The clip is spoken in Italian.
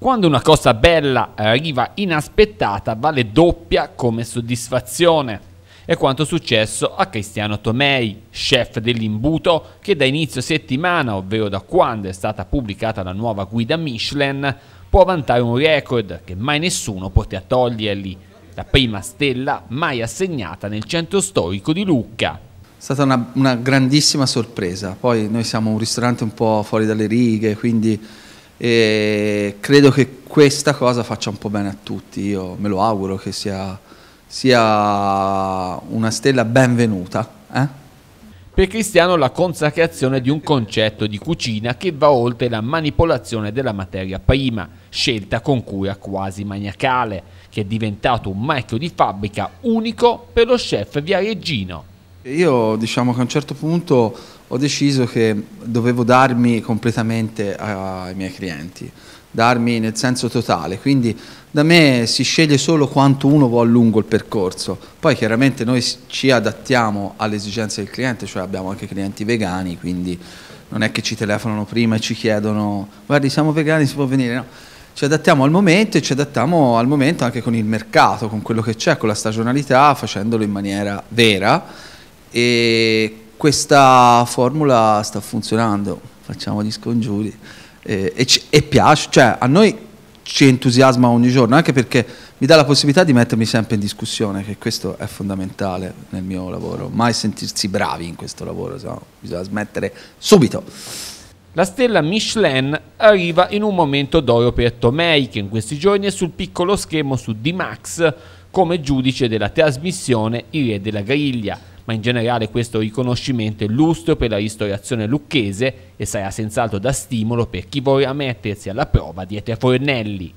Quando una cosa bella eh, arriva inaspettata vale doppia come soddisfazione. È quanto successo a Cristiano Tomei, chef dell'imbuto, che da inizio settimana, ovvero da quando è stata pubblicata la nuova guida Michelin, può vantare un record che mai nessuno poté togliergli, la prima stella mai assegnata nel centro storico di Lucca. È stata una, una grandissima sorpresa, poi noi siamo un ristorante un po' fuori dalle righe, quindi e credo che questa cosa faccia un po' bene a tutti, io me lo auguro che sia, sia una stella benvenuta. Eh? Per Cristiano la consacrazione di un concetto di cucina che va oltre la manipolazione della materia prima, scelta con cura quasi maniacale, che è diventato un marchio di fabbrica unico per lo chef viareggino. Io diciamo che a un certo punto ho deciso che dovevo darmi completamente ai miei clienti, darmi nel senso totale, quindi da me si sceglie solo quanto uno vuole lungo il percorso, poi chiaramente noi ci adattiamo alle esigenze del cliente, cioè abbiamo anche clienti vegani, quindi non è che ci telefonano prima e ci chiedono guardi siamo vegani, si può venire, no? ci adattiamo al momento e ci adattiamo al momento anche con il mercato, con quello che c'è, con la stagionalità, facendolo in maniera vera e questa formula sta funzionando, facciamo gli scongiuri e, e, e piace, cioè a noi ci entusiasma ogni giorno, anche perché mi dà la possibilità di mettermi sempre in discussione, che questo è fondamentale nel mio lavoro, mai sentirsi bravi in questo lavoro, no? bisogna smettere subito. La stella Michelin arriva in un momento d'oro per Tomei, che in questi giorni è sul piccolo schermo su D-Max come giudice della trasmissione I Re della Griglia ma in generale questo riconoscimento è lustro per la ristorazione lucchese e sarà senz'altro da stimolo per chi vorrà mettersi alla prova dietro ai fornelli.